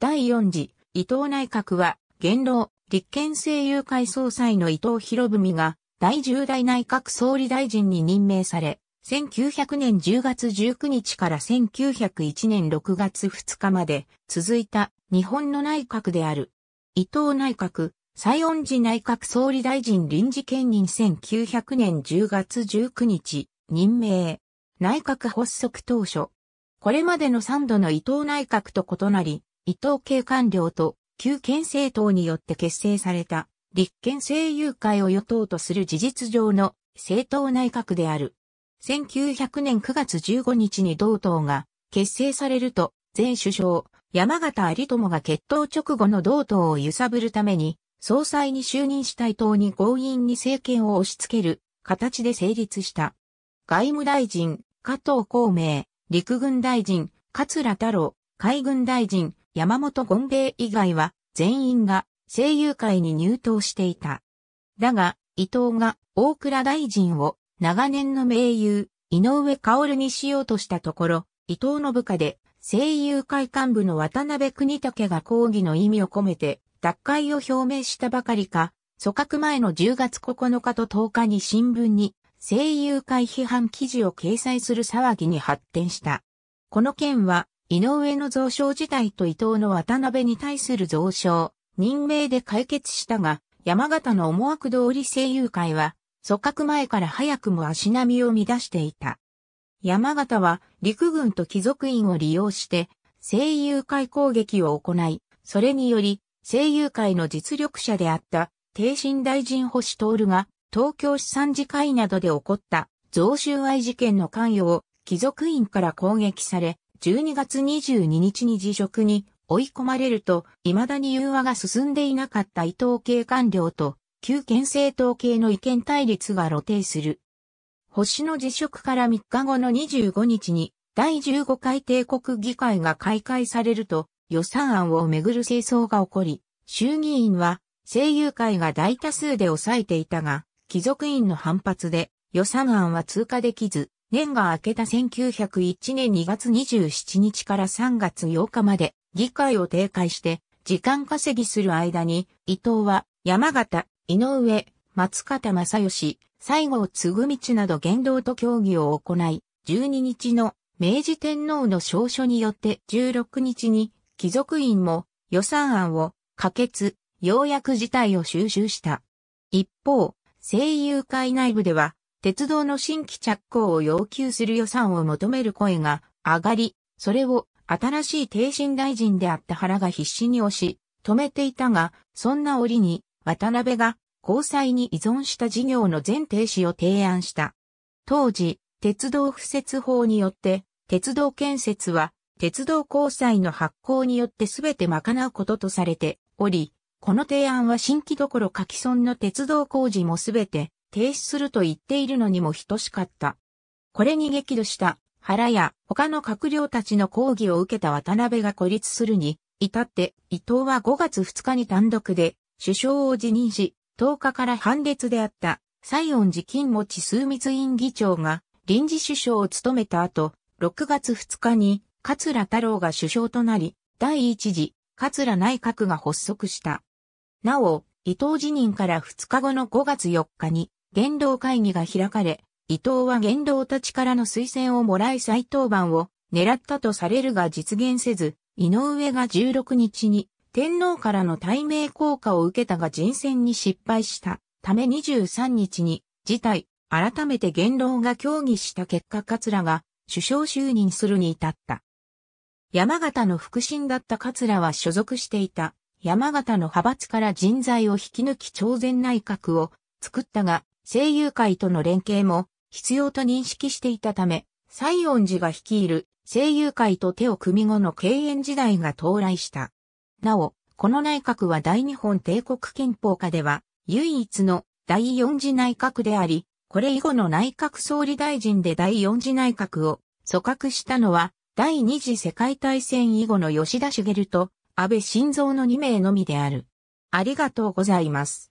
第四次、伊藤内閣は、元老、立憲政友会総裁の伊藤博文が、第十代内閣総理大臣に任命され、1900年10月19日から1901年6月2日まで続いた日本の内閣である。伊藤内閣、西恩寺内閣総理大臣臨時兼任1900年10月19日、任命。内閣発足当初。これまでの3度の伊藤内閣と異なり、伊藤系官僚と旧県政党によって結成された立憲政友会を与党とする事実上の政党内閣である。1900年9月15日に同党が結成されると前首相山形有友が決闘直後の同党を揺さぶるために総裁に就任した伊藤に強引に政権を押し付ける形で成立した。外務大臣、加藤孔明、陸軍大臣、桂太郎、海軍大臣、山本権兵衛以外は全員が声優界に入党していた。だが、伊藤が大倉大臣を長年の名優、井上薫にしようとしたところ、伊藤の部下で声優会幹部の渡辺国武が抗議の意味を込めて脱会を表明したばかりか、組閣前の10月9日と10日に新聞に声優会批判記事を掲載する騒ぎに発展した。この件は井上の蔵省時代と伊藤の渡辺に対する蔵省、任命で解決したが、山形の思惑通り声優会は、組閣前から早くも足並みを乱していた。山形は陸軍と貴族院を利用して声優会攻撃を行い、それにより声優会の実力者であった帝神大臣星徹が東京市産次会などで起こった贈収賄事件の関与を貴族院から攻撃され、12月22日に辞職に追い込まれると、未だに融和が進んでいなかった伊藤系官僚と、旧憲政党系の意見対立が露呈する。星の辞職から3日後の25日に、第15回帝国議会が開会されると、予算案をめぐる清掃が起こり、衆議院は、声優会が大多数で抑えていたが、貴族院の反発で予算案は通過できず、年が明けた1901年2月27日から3月8日まで議会を停会して時間稼ぎする間に伊藤は山形、井上、松方正義、西郷嗣道など言動と協議を行い、12日の明治天皇の証書によって16日に貴族院も予算案を可決、ようやく事態を収集した。一方、声優会内部では鉄道の新規着工を要求する予算を求める声が上がり、それを新しい挺身大臣であった原が必死に押し、止めていたが、そんな折に渡辺が交際に依存した事業の全停止を提案した。当時、鉄道敷設法によって、鉄道建設は、鉄道交際の発行によって全て賄うこととされており、この提案は新規どころか既存の鉄道工事も全て停止すると言っているのにも等しかった。これに激怒した原や他の閣僚たちの抗議を受けた渡辺が孤立するに、至って伊藤は5月2日に単独で首相を辞任し、10日から判列であった西園寺金持枢密院議長が臨時首相を務めた後、6月2日に桂太郎が首相となり、第一次桂内閣が発足した。なお、伊藤辞任から2日後の5月4日に言動会議が開かれ、伊藤は言動たちからの推薦をもらい再登板を狙ったとされるが実現せず、井上が16日に天皇からの対名効果を受けたが人選に失敗したため23日に事態、改めて言動が協議した結果桂が首相就任するに至った。山形の副審だった桂は所属していた山形の派閥から人材を引き抜き朝鮮内閣を作ったが、声優会との連携も必要と認識していたため、西園寺が率いる声優会と手を組み後の敬遠時代が到来した。なお、この内閣は大日本帝国憲法下では唯一の第四次内閣であり、これ以後の内閣総理大臣で第四次内閣を組閣したのは第二次世界大戦以後の吉田茂と安倍晋三の2名のみである。ありがとうございます。